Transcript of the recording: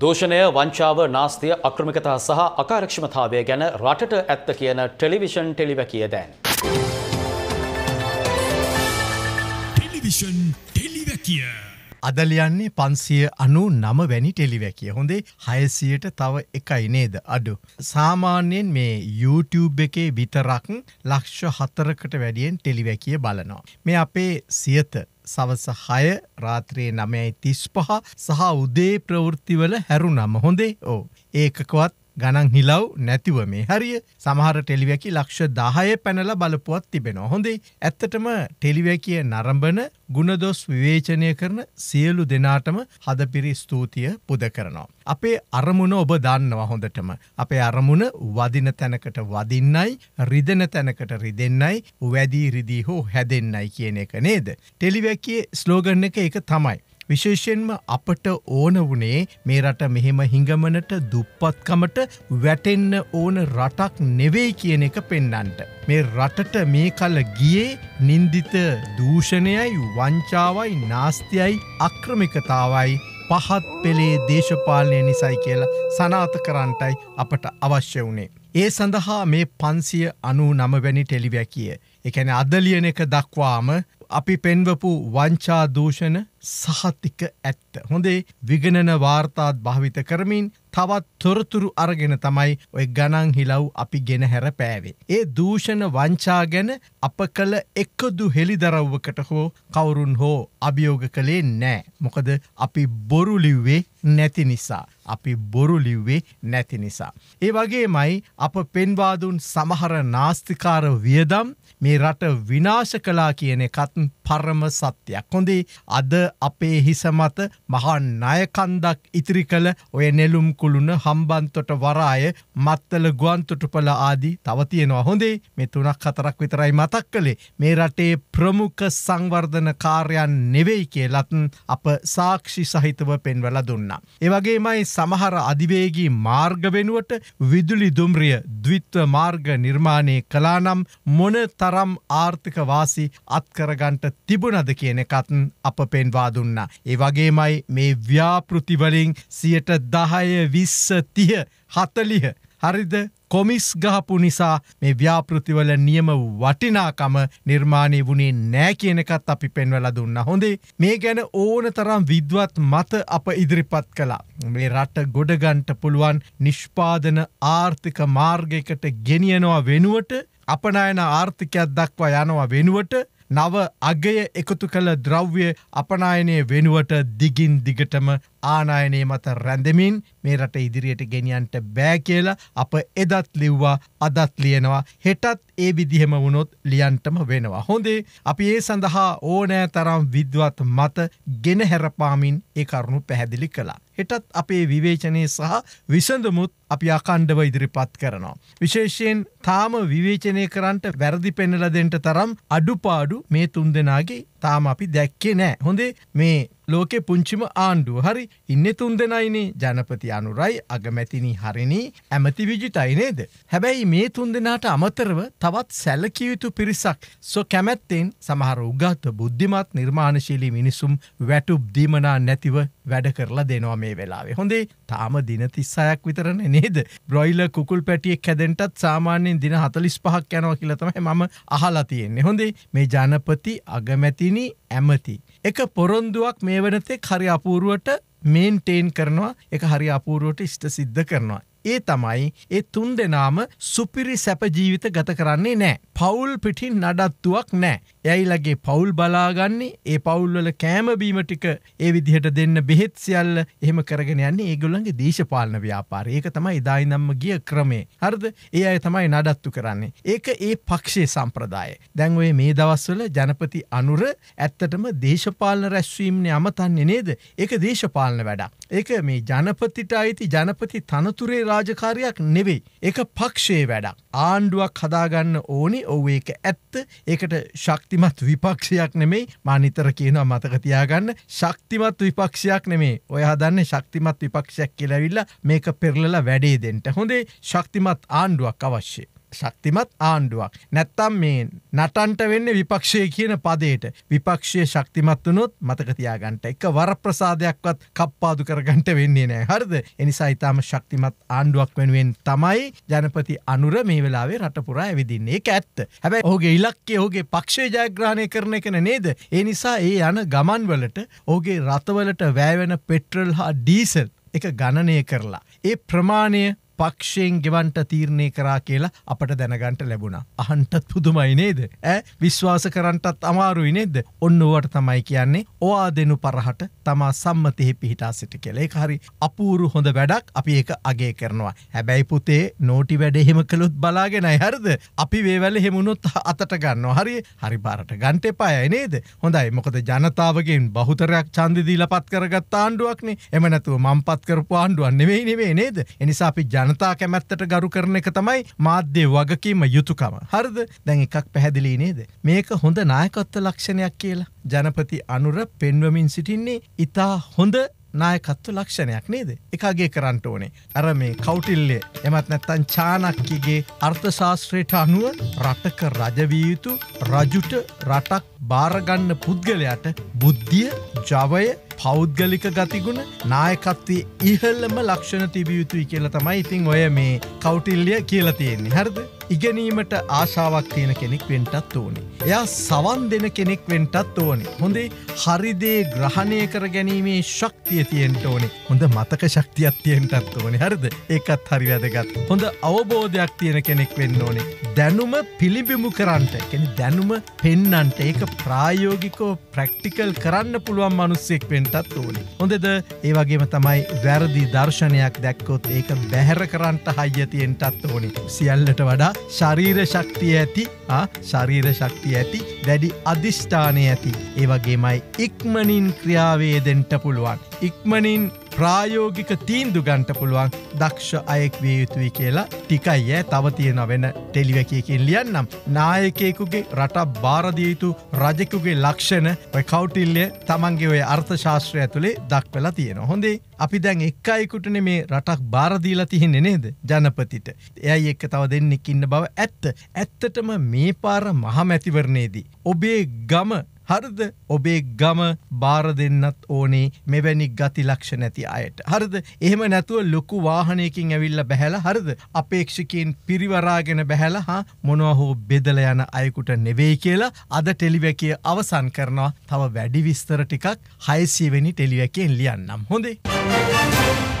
දෝෂණය වංචාව නාස්තිය අක්‍රමිකතා සහ අකාරක්ෂමතාවය ගැන රටට ඇත්ත කියන ටෙලිවිෂන් ටෙලිවැකිය දැන්. ටෙලිවිෂන් ටෙලිවැකිය. අදලියන්නේ පන්සිය අනු නමවැනි ටෙලිවැකිය හොඳේ හයසියට තව එකයි නේද අඩු. සාමාන්‍යයෙන් මේ YouTube එකේ විතරක් ලක්ෂ හතරකට වැඩියෙන් ටෙලිවැකිය බලනවා. මේ අපේ සියත සවස 6 රාත්‍රියේ 9:35 සහ උදේ ප්‍රවෘත්තිවල හැරුණම හොඳේ. ඔව්. ඒකකවත් ගණන් හිලව් නැතිව මේ හරිය සමහර ටෙලිවැකි ලක්ෂ දාහය පැනල බලපුවත් තිබෙනවා හොඳේ ඇත්තටම ටෙලිවැකිය නරඹන ගුණදොස් විවේචනය කරන සියලු දෙනාටම හදපිරි ස්තුතිය පුද කරනවා. අපේ අරමුණ ඔබ දන්නවා හොඳටම. අපේ අරමුණ වදින තැනකට වදින්නයි රිදෙන තැනකට රිදෙන්නයි වැදී රිදී හෝ හැදෙන්නයි කියන එක නේද. ටෙලිවැකියේ ස්ලෝගන්න එක එක තමයි. විශේෂයෙන්ම අපට ඕන වනේ මේ රට මෙහෙම හිඟමනට දුප්පත්කමට වැටෙන්න ඕන රටක් නෙවෙයි කියන එක පෙන්නන්ට. මේ රටට මේ කල ගියේ නින්දිත දූෂණයයි වංචාවයි නාස්තියයි අක්‍රමිකතාවයි පහත් පෙළේ දේශපාලනය නිසයි කියලා සනාත කරන්ටයි අපට අවශ්‍ය වනේ. ඒ සඳහා මේ පන්සිය අනු නමවැනි ටෙලිවැැකිය. එකැන අදලියන එක දක්වාම අපි පෙන්වපු වංචා දූෂණ සහතික ඇත්ත. හොඳේ විගණන වාර්තාත් භාවිත කරමින් තවත් තොරතුරු අරගෙන තමයි ඔය ගණන් හිලව් අපි ගෙන හැර පෑවේ. ඒ දූෂණ වංචා ගැන අප කළ එක්කදු හෙළිදරව්වකට හෝ කවුරුන් හෝ අභියෝග කළේ නෑ. මොකද අපි බොරුලිව්වේ නැති නිසා. අපි බොරු ලිව්වේ නැති නිසා. ඒ වගේමයි අප පෙන්වාදුන් සමහර නාස්තිකාර වියදම් මේ රට විනාශ කලා කියන එකත් පරම සත්‍යයක්. හොඳේ අද අපේ හිස මත මහා ණයකන්දක් ඉතිරි කළ ඔය නෙළුම් කුළුණ හම්බන්තොට වරාය මත්තල ගුවන්තොටුපළ ආදී තව තියෙනවා. හොඳේ මේ තුනක් හතරක් විතරයි මතක් කළේ. මේ රටේ ප්‍රමුඛ සංවර්ධන කාර්යයන් නෙවෙයි කියලත් අප සාක්ෂි සහිතව පෙන්වලා දුන්නා. ගන්න. ඒවගේමයි සමහර අධිවේගී මාර්ග වෙනුවට විදුලි දුම්රිය දවිත්ව මාර්ග නිර්මාණය කලානම් මොන තරම් ආර්ථිකවාසි අත්කරගන්ට තිබුණද කියන එකත්න් අප පෙන්වා දුන්න. ඒවගේමයි මේ ව්‍යාපෘතිවලින් සියට දහය විස්ස තිය හතලිහ හරිද කොමිස් ගහපු නිසා මේ ව්‍යාපෘතිවල නියම වටිනාකම නිර්මාණය වුණේ නෑ කියනකත් අපි පෙන්වල දුන්න හොඳේ මේ ගැන ඕන තරම් විද්වත් මත අප ඉදිරිපත් කලා මේ රට ගොඩගන්ට පුළුවන් නිෂ්පාදන ආර්ථික මාර්ගයකට ගෙනියනවා වෙනුවට අපනයන ආර්ථිකයක් දක්වා යනවා වෙනුවට නව අගය එකතු කළ ද්‍රව්‍ය අපනායනය වෙනුවට දිගින් දිගටම ආනායනය මත රැඳමින් මේ රට ඉදිරියට ගෙනියන්ට බෑ කියලා අප එදත් ලිව්වා අදත් ලියනවා හෙටත් ඒ විදිහෙම වුණොත් ලියන්ටම වෙනවා. හොඳේ අපි ඒ සඳහා ඕනෑ තරම් විද්වත් මත ගෙන හැරපාමින් ඒ කරුණු පැහැදිලි කලා. හෙටත් අපේ විවේචනය සහ විසඳමුත් අපි අකණ්ඩව ඉදිරිපත් කරනවා. විශේෂයෙන් තාම විවේචනය කරන්නට වැරදි පෙන්නලදෙන්ට තරම් අඩුපාඩු මේ තුන් දෙනාගේ තාම අපි දැක්කේ නෑ හොඳේ මේ ලෝකෙ පුංචිම ආණ්ඩුව හරි ඉන්න තුන් දෙනයිනේ ජනපති අනුරයි අගමැතිනි හරිනි ඇමති විජිතයි නේද. හැබැයි මේ තුන් දෙනාට අමතරව තවත් සැලකියයුතු පිරිසක් සො කැමැත්තෙන් සමහර උගත්ත බුද්ධිමත් නිර්මාණශීලි මිනිසුම් වැටුබ් දීමනා නැතිව වැඩ කරලා දෙනවා මේ වෙලාවේ හොඳේ තාම දිනතිස්සයක් විතරන නෙ නේද බ්‍රොයිල කුල් පැටියෙක් හැදෙන්ටත් සාමාන්‍යෙන් දින හතලිස් පහක් යනවා කියලතම මම අහලා තියෙන්නේ හොඳේ මේ ජනපති අගමැතිනි ඇමති. එක පොරොන්දුවක් මේ වනතේ හරි අපූරුවට මේන්ටේන් කරනවා එක හරි අපූරුවට ඉෂ්ට සිද්ධ කරනවා. ඒ තමයි ඒ තුන් දෙනාම සුපිරි සැප ජීවිත ගත කරන්නේ නෑ. පවුල් පිටින් නඩත්තුවක් නෑ. යයිලගේ පවුල් බලාගන්නේ ඒ පවුල්වල කෑමබීම ටික ඒ විදිහට දෙන්න බෙහෙත් සියල්ල එහෙම කරගෙන යන්නේ ඒගොල්ලන්ගේ දේශපාලන ව්‍යාපාර. ඒක තමයි ඉදායිනම්ම ගිය ක්‍රමේ. හරිද? ඒ අය තමයි නඩත්තු කරන්නේ. ඒක ඒ පක්ෂයේ සම්ප්‍රදාය. දැන් ඔය මේ දවස්වල ජනපති අනුර ඇත්තටම දේශපාලන රැස්වීමනේ අමතන්නේ නේද? ඒක දේශපාලන වැඩක්. ඒක මේ ජනපතිට අයිති ජනපති තනතුරේ රාජකාරියක් නෙවෙයි. ඒක පක්ෂයේ වැඩක්. ආණ්ඩුවක් හදාගන්න ඕනි නෙමෙයි ඔව ඒක ඇත්ත ඒකට ශක්තිමත් විපක්ෂයක් නෙමෙයි මානිතර කියනවා මතකතියාගන්න ශක්තිමත් විපක්ෂයක් නෙමේ ඔය හදන්න ශක්තිමත් විපක්ෂයක් කියලවිල්ලා මේක පෙරලලා වැඩේ දෙෙන්ට හොඳේ ශක්තිමත් ආණ්ඩුවක් අවශ්‍යය ශක්තිමත් ආණ්ඩුවක්. නැත්තම් මේ නටන්ට වෙන්න විපක්ෂය කියන පදයට විපක්ෂය ශක්තිමත් වනොත් මතකතියාගන්ට එක වර ප්‍රසාධයක්වත් කප්පාදු කරගන්ට වෙන්නේ නෑ හරද එනිසා ඉතාම ශක්තිමත් ආණ්ඩුවක් වෙනුවෙන් තමයි ජනපති අනුර මේ වෙලාවේ රටපුරා ඇවිදින්නේ එක ඇත්ත. හැබැයි ඕගේ ඉලක්කේ ඕගේ පක්ෂය ජයග්‍රහණය කරන එකන නේද. ඒ නිසා ඒ යන ගමන්වලට ඕගේ රතවලට වෑවෙන පෙට්‍රල් හා ඩීසල් එක ගණනය කරලා. ඒ ප්‍රමාණය පක්ෂයෙන් ගෙවන්ට තීරණය කරා කියලා අපට දැනගන්ට ලැබුණ. අහන්ටත් පුදුමයි නේද. ඇ විශ්වාස කරන්ටත් අමාරුයි නේද ඔන්න ඕවට තමයි කියන්නේ ඕවා දෙනු පරහට තමා සම්මතිහි පිහිටා සිට කෙලේ හරි අපූරු හොඳ වැඩක් අපි ඒක අගේ කරනවා. හැබැයි පුතේ නෝටි වැඩහෙම කළුත් බලාගෙනයි හරිද. අපි වේවැල හෙමුණුත් අතට ගන්න හරි හරි බාරට ගන්ට එපායයි නේද හොඳයි මොකද ජනතාවගෙන් බහුතරයක් චන්දිදී ලපත් කරගත් ආණ්ඩුවක්නේ එමනැතුව මම්පත් කරපු ආණ්ඩුවන් නෙවෙයි නෙවේ නේද එනිසා අපි ජන ජනතා කැමැත්තට ගරු කරන එක තමයි මාධ්‍ය වගකීම යුතුකම හරිද දැන් එකක් පැහැදිලි නේද මේක හොඳ නායකත්ව ලක්ෂණයක් කියලා ජනපති අනුර පෙන්වමින් සිටින්නේ ඉතා හොඳ නායකත්ව ලක්ෂණයක් නේද එකගේ කරන්නට ඕනේ අර මේ කවුටිල්ලේ එමත් නැත්තන් චානක්කිගේ අර්ථශාස්ත්‍රයට අනුව රටක රජවිය යුතු රජුට රටක් භාරගන්න පුද්ගලයට බුද්ධිය ජවය පෞද්ගලික ගතිගුණ නායකත්වයේ ඉහල්ලම ලක්ෂණ තිබිය යුතුයි කියලා තමයි ඉතින් ඔය මේ කෞටිල්ලිය කියලා තියෙන්නේ හරිද? ඉගෙනීමට ආශාවක් තියෙන කෙනෙක් වෙන්නත් ඕනේ. එයා සවන් දෙන කෙනෙක් වෙන්නත් ඕනේ. හොඳේ හරි දේ ග්‍රහණය කර ගැනීමේ ශක්තිය තියෙන්න ඕනේ. හොඳ මතක ශක්තියක් තියෙන්නත් ඕනේ. හරිද? ඒකත් හරි වැදගත්. හොඳ අවබෝධයක් තියෙන කෙනෙක් වෙන්න ඕනේ. දැනුම පිළිබිඹු කරන්නට, කියන්නේ දැනුම පෙන්වන්නට ඒක ප්‍රායෝගිකව ප්‍රැක්ටිකල් කරන්න පුළුවන් මිනිස්සෙක් වෙන්න කරන්නටත් ඕනි. හොඳද ඒවගේම තමයි වැරදි දර්ශනයක් දැක්කොත් ඒක බැහැර කරන්නට හයි්‍යතියෙන්ටත් ඕනි. සියල්ලට වඩා ශරීර ශක්තිය ඇති ශරීර ශක්තිය ඇති දැඩි අධිෂ්ඨානය ඇති. ඒවගේමයි ඉක්මනින් ක්‍රියාවේදෙන්ට පුළුවන්. ඉක්මනින් ප්‍රායෝගික තීන්දු ගන්ට පුළුවන් දක්ෂ අයෙක් විය යුතුයි කියලා ටිකයි ඇ තව තියෙන වෙන ටෙලිවැකයකින් ලියන්නම්. නායකයෙකුගේ රට භාරදියයුතු රජකුගේ ලක්ෂණ ප්‍රකවටිල්ලය තමන්ගේ ඔය අර්ථශාස්ත්‍රය ඇතුළේ දක්වලා තියෙන. හොඳේ අපි දැන් එක්කයිකුටන මේ රටක් බාරදීලා තිහෙන නේද ජනපතිට. එයයි එක්ක තව දෙන්නෙක් ඉන්න බව ඇත්ත. ඇත්තටම මේ පාර මහමැතිවරණයේදී. ඔබේ ගම හරිද ඔබේ ගම බාර දෙන්නත් ඕනේ මෙවැනි ගති ලක්ෂ නැති අයට. හරිද? එහෙම නැතුව ලොකු වාහනයකින් ඇවිල්ලා බහැලා හරිද? අපේක්ෂකයන් පිරිවරාගෙන බහැලා හා මොනවා හෝ බෙදලා යන අයෙකුට නෙවෙයි කියලා අද ටෙලිවැකිය අවසන් කරනවා. තව වැඩි විස්තර ටිකක් 600 වෙනි ටෙලිවැකියෙන් ලියන්නම්. හොඳේ.